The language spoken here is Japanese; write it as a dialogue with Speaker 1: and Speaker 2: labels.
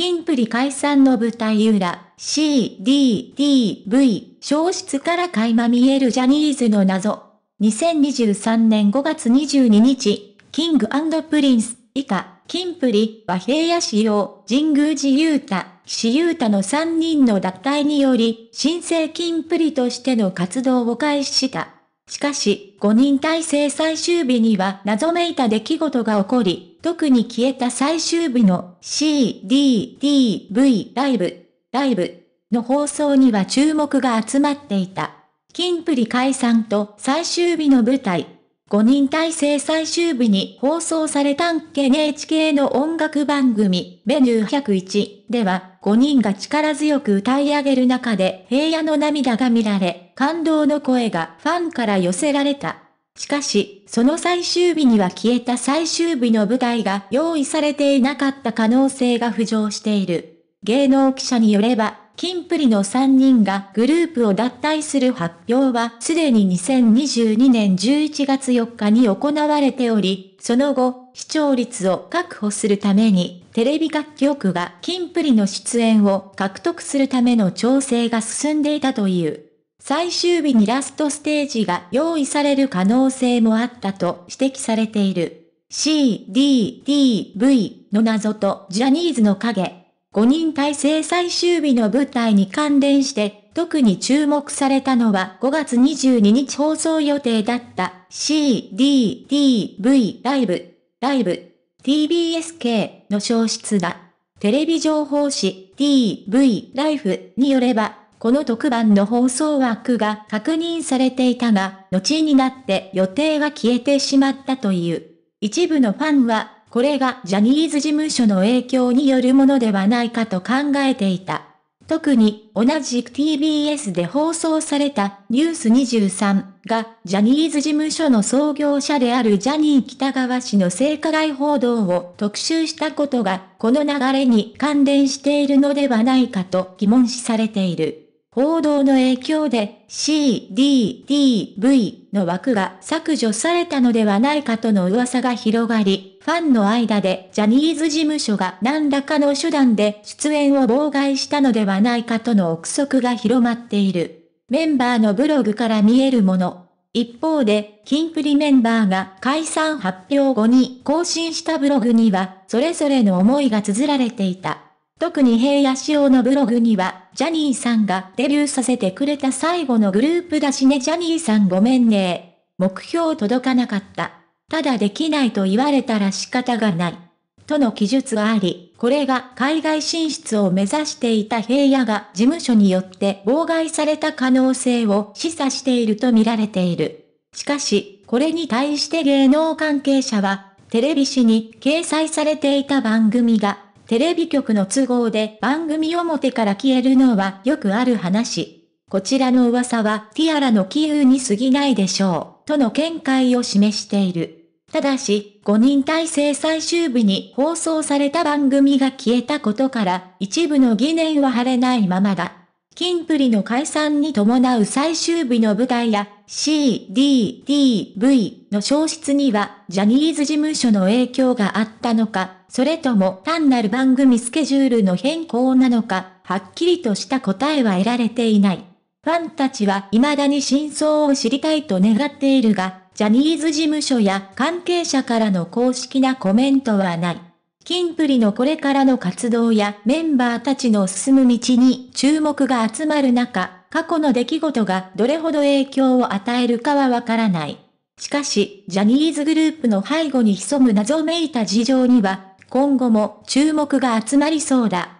Speaker 1: キンプリ解散の舞台裏、CDDV、消失から垣間見えるジャニーズの謎。2023年5月22日、キングプリンス、以下、キンプリ、和平野市用、神宮寺雄太、岸優太の3人の脱退により、新生キンプリとしての活動を開始した。しかし、5人体制最終日には謎めいた出来事が起こり、特に消えた最終日の CDDV ライブ、ライブの放送には注目が集まっていた。金プリ解散と最終日の舞台。5人体制最終日に放送されたん NHK の音楽番組メニュー101では5人が力強く歌い上げる中で平野の涙が見られ感動の声がファンから寄せられた。しかし、その最終日には消えた最終日の舞台が用意されていなかった可能性が浮上している。芸能記者によれば、キンプリの3人がグループを脱退する発表はすでに2022年11月4日に行われており、その後、視聴率を確保するために、テレビ各局がキンプリの出演を獲得するための調整が進んでいたという。最終日にラストステージが用意される可能性もあったと指摘されている。C、D、D、V の謎とジャニーズの影。5人体制最終日の舞台に関連して、特に注目されたのは5月22日放送予定だった C、D、D、V ライブ、ライブ、TBSK の消失だ。テレビ情報誌 DV ライフによれば、この特番の放送枠が確認されていたが、後になって予定は消えてしまったという。一部のファンは、これがジャニーズ事務所の影響によるものではないかと考えていた。特に同じく TBS で放送されたニュース23がジャニーズ事務所の創業者であるジャニー北川氏の性加害報道を特集したことがこの流れに関連しているのではないかと疑問視されている。報道の影響で CDDV の枠が削除されたのではないかとの噂が広がり、ファンの間でジャニーズ事務所が何らかの手段で出演を妨害したのではないかとの憶測が広まっている。メンバーのブログから見えるもの。一方で、キンプリメンバーが解散発表後に更新したブログには、それぞれの思いが綴られていた。特に平野仕様のブログには、ジャニーさんがデビューさせてくれた最後のグループだしねジャニーさんごめんね。目標届かなかった。ただできないと言われたら仕方がない。との記述があり、これが海外進出を目指していた平野が事務所によって妨害された可能性を示唆していると見られている。しかし、これに対して芸能関係者は、テレビ誌に掲載されていた番組がテレビ局の都合で番組表から消えるのはよくある話。こちらの噂はティアラの起由に過ぎないでしょう、との見解を示している。ただし、5人体制最終日に放送された番組が消えたことから、一部の疑念は晴れないままだ。キンプリの解散に伴う最終日の舞台や、CDDV の消失には、ジャニーズ事務所の影響があったのか、それとも単なる番組スケジュールの変更なのか、はっきりとした答えは得られていない。ファンたちは未だに真相を知りたいと願っているが、ジャニーズ事務所や関係者からの公式なコメントはない。キンプリのこれからの活動やメンバーたちの進む道に注目が集まる中、過去の出来事がどれほど影響を与えるかはわからない。しかし、ジャニーズグループの背後に潜む謎めいた事情には、今後も注目が集まりそうだ。